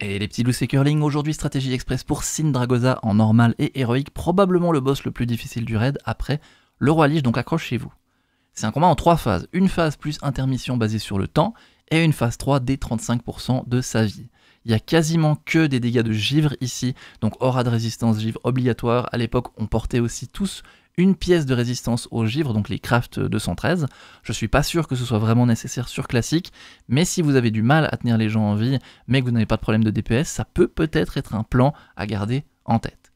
Et les petits loups et curling, aujourd'hui stratégie express pour Sin en normal et héroïque, probablement le boss le plus difficile du raid après le roi Lich, donc accrochez-vous. C'est un combat en trois phases, une phase plus intermission basée sur le temps, et une phase 3 des 35% de sa vie. Il y a quasiment que des dégâts de givre ici, donc aura de résistance givre obligatoire. À l'époque, on portait aussi tous une pièce de résistance au givre, donc les Craft 213. Je suis pas sûr que ce soit vraiment nécessaire sur classique, mais si vous avez du mal à tenir les gens en vie, mais que vous n'avez pas de problème de DPS, ça peut peut-être être un plan à garder en tête.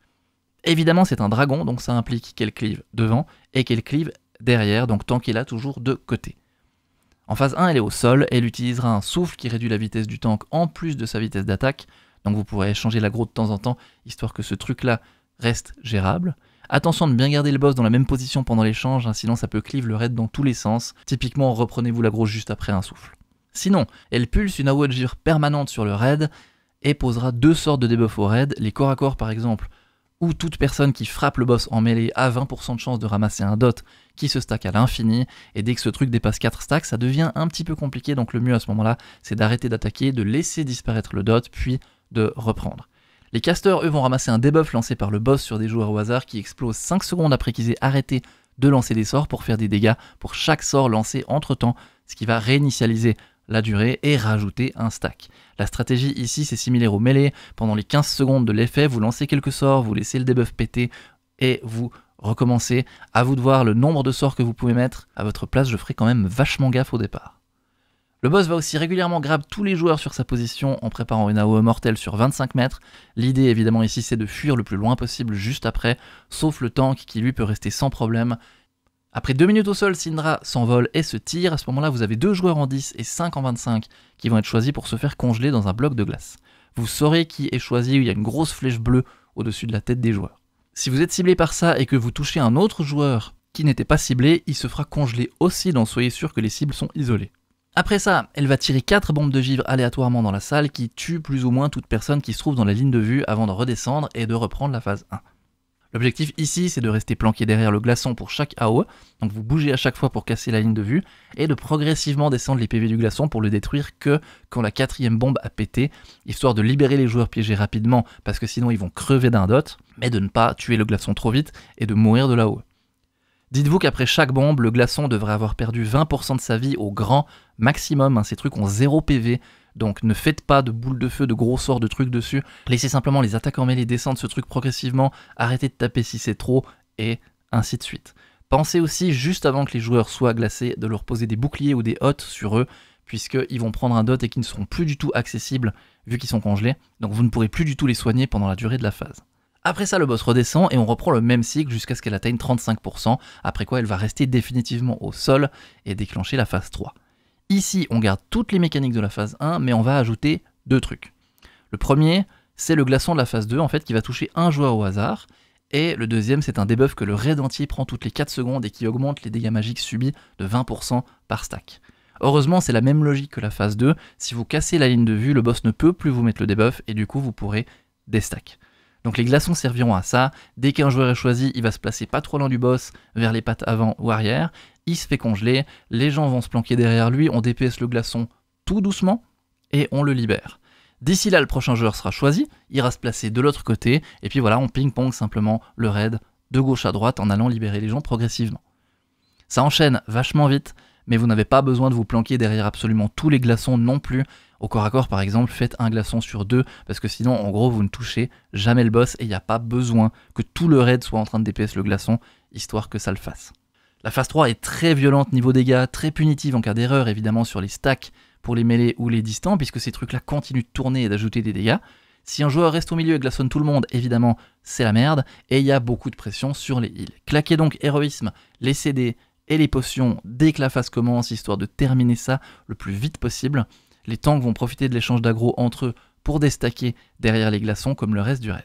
Évidemment, c'est un dragon, donc ça implique qu'elle clive devant et qu'elle clive derrière, donc tant qu'il a toujours de côté. En phase 1, elle est au sol, elle utilisera un souffle qui réduit la vitesse du tank en plus de sa vitesse d'attaque, donc vous pourrez changer l'agro de temps en temps, histoire que ce truc-là reste gérable. Attention de bien garder le boss dans la même position pendant l'échange, hein, sinon ça peut cleave le raid dans tous les sens. Typiquement, reprenez-vous la grosse juste après un souffle. Sinon, elle pulse une Awajir permanente sur le raid et posera deux sortes de debuffs au raid, les corps à corps par exemple, ou toute personne qui frappe le boss en mêlée a 20% de chance de ramasser un dot qui se stack à l'infini, et dès que ce truc dépasse 4 stacks, ça devient un petit peu compliqué, donc le mieux à ce moment-là, c'est d'arrêter d'attaquer, de laisser disparaître le dot, puis de reprendre. Les casteurs, eux, vont ramasser un debuff lancé par le boss sur des joueurs au hasard qui explose 5 secondes après qu'ils aient arrêté de lancer des sorts pour faire des dégâts pour chaque sort lancé entre temps, ce qui va réinitialiser la durée et rajouter un stack. La stratégie ici, c'est similaire au mêlée. Pendant les 15 secondes de l'effet, vous lancez quelques sorts, vous laissez le debuff péter et vous recommencez. À vous de voir le nombre de sorts que vous pouvez mettre. À votre place, je ferai quand même vachement gaffe au départ. Le boss va aussi régulièrement grab tous les joueurs sur sa position en préparant une AOE mortelle sur 25 mètres. L'idée évidemment ici c'est de fuir le plus loin possible juste après, sauf le tank qui lui peut rester sans problème. Après 2 minutes au sol, Syndra s'envole et se tire. À ce moment-là, vous avez 2 joueurs en 10 et 5 en 25 qui vont être choisis pour se faire congeler dans un bloc de glace. Vous saurez qui est choisi, il y a une grosse flèche bleue au-dessus de la tête des joueurs. Si vous êtes ciblé par ça et que vous touchez un autre joueur qui n'était pas ciblé, il se fera congeler aussi, donc soyez sûr que les cibles sont isolées. Après ça, elle va tirer 4 bombes de givre aléatoirement dans la salle qui tuent plus ou moins toute personne qui se trouve dans la ligne de vue avant de redescendre et de reprendre la phase 1. L'objectif ici, c'est de rester planqué derrière le glaçon pour chaque AO, donc vous bougez à chaque fois pour casser la ligne de vue, et de progressivement descendre les PV du glaçon pour le détruire que quand la quatrième bombe a pété, histoire de libérer les joueurs piégés rapidement, parce que sinon ils vont crever d'un dot, mais de ne pas tuer le glaçon trop vite et de mourir de haut Dites-vous qu'après chaque bombe, le glaçon devrait avoir perdu 20% de sa vie au grand maximum. Hein, ces trucs ont 0 PV. Donc ne faites pas de boules de feu, de gros sorts, de trucs dessus. Laissez simplement les attaques en mêlée descendre ce truc progressivement. Arrêtez de taper si c'est trop. Et ainsi de suite. Pensez aussi, juste avant que les joueurs soient glacés, de leur poser des boucliers ou des hottes sur eux, puisqu'ils vont prendre un dot et qu'ils ne seront plus du tout accessibles vu qu'ils sont congelés. Donc vous ne pourrez plus du tout les soigner pendant la durée de la phase. Après ça, le boss redescend et on reprend le même cycle jusqu'à ce qu'elle atteigne 35%, après quoi elle va rester définitivement au sol et déclencher la phase 3. Ici, on garde toutes les mécaniques de la phase 1, mais on va ajouter deux trucs. Le premier, c'est le glaçon de la phase 2, en fait, qui va toucher un joueur au hasard, et le deuxième, c'est un debuff que le raid entier prend toutes les 4 secondes et qui augmente les dégâts magiques subis de 20% par stack. Heureusement, c'est la même logique que la phase 2, si vous cassez la ligne de vue, le boss ne peut plus vous mettre le debuff et du coup vous pourrez déstack. Donc les glaçons serviront à ça. Dès qu'un joueur est choisi, il va se placer pas trop loin du boss, vers les pattes avant ou arrière. Il se fait congeler, les gens vont se planquer derrière lui, on DPS le glaçon tout doucement et on le libère. D'ici là, le prochain joueur sera choisi, il ira se placer de l'autre côté, et puis voilà, on ping-pong simplement le raid de gauche à droite en allant libérer les gens progressivement. Ça enchaîne vachement vite, mais vous n'avez pas besoin de vous planquer derrière absolument tous les glaçons non plus. Au corps à corps, par exemple, faites un glaçon sur deux, parce que sinon, en gros, vous ne touchez jamais le boss et il n'y a pas besoin que tout le raid soit en train de DPS le glaçon, histoire que ça le fasse. La phase 3 est très violente niveau dégâts, très punitive en cas d'erreur, évidemment, sur les stacks pour les mêlés ou les distants, puisque ces trucs-là continuent de tourner et d'ajouter des dégâts. Si un joueur reste au milieu et glaçonne tout le monde, évidemment, c'est la merde, et il y a beaucoup de pression sur les heals. Claquez donc héroïsme, les CD, et les potions dès que la phase commence, histoire de terminer ça le plus vite possible. Les tanks vont profiter de l'échange d'aggro entre eux pour déstacker derrière les glaçons comme le reste du raid.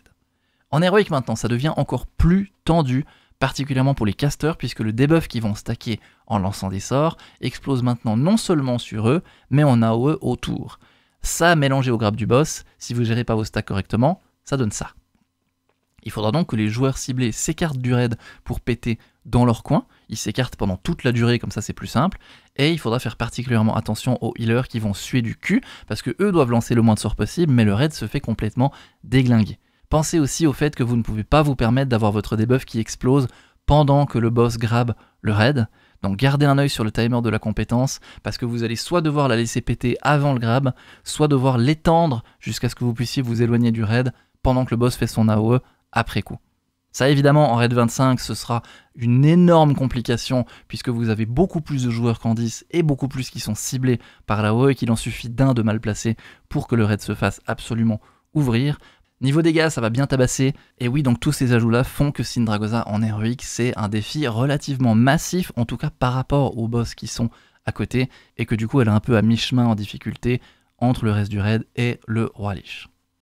En héroïque maintenant, ça devient encore plus tendu, particulièrement pour les casters, puisque le debuff qu'ils vont stacker en lançant des sorts explose maintenant non seulement sur eux, mais en AOE autour. Ça, mélangé au grab du boss, si vous gérez pas vos stacks correctement, ça donne ça. Il faudra donc que les joueurs ciblés s'écartent du raid pour péter dans leur coin. Ils s'écartent pendant toute la durée, comme ça c'est plus simple. Et il faudra faire particulièrement attention aux healers qui vont suer du cul, parce que eux doivent lancer le moins de sorts possible, mais le raid se fait complètement déglinguer. Pensez aussi au fait que vous ne pouvez pas vous permettre d'avoir votre debuff qui explose pendant que le boss grabe le raid. Donc gardez un œil sur le timer de la compétence, parce que vous allez soit devoir la laisser péter avant le grab, soit devoir l'étendre jusqu'à ce que vous puissiez vous éloigner du raid pendant que le boss fait son AOE après coup. Ça évidemment en raid 25 ce sera une énorme complication puisque vous avez beaucoup plus de joueurs qu'en 10 et beaucoup plus qui sont ciblés par la haut e et qu'il en suffit d'un de mal placé pour que le raid se fasse absolument ouvrir. Niveau dégâts, ça va bien tabasser. Et oui, donc tous ces ajouts-là font que Sindragosa en héroïque, c'est un défi relativement massif, en tout cas par rapport aux boss qui sont à côté, et que du coup, elle est un peu à mi-chemin en difficulté entre le reste du raid et le Roi Lich.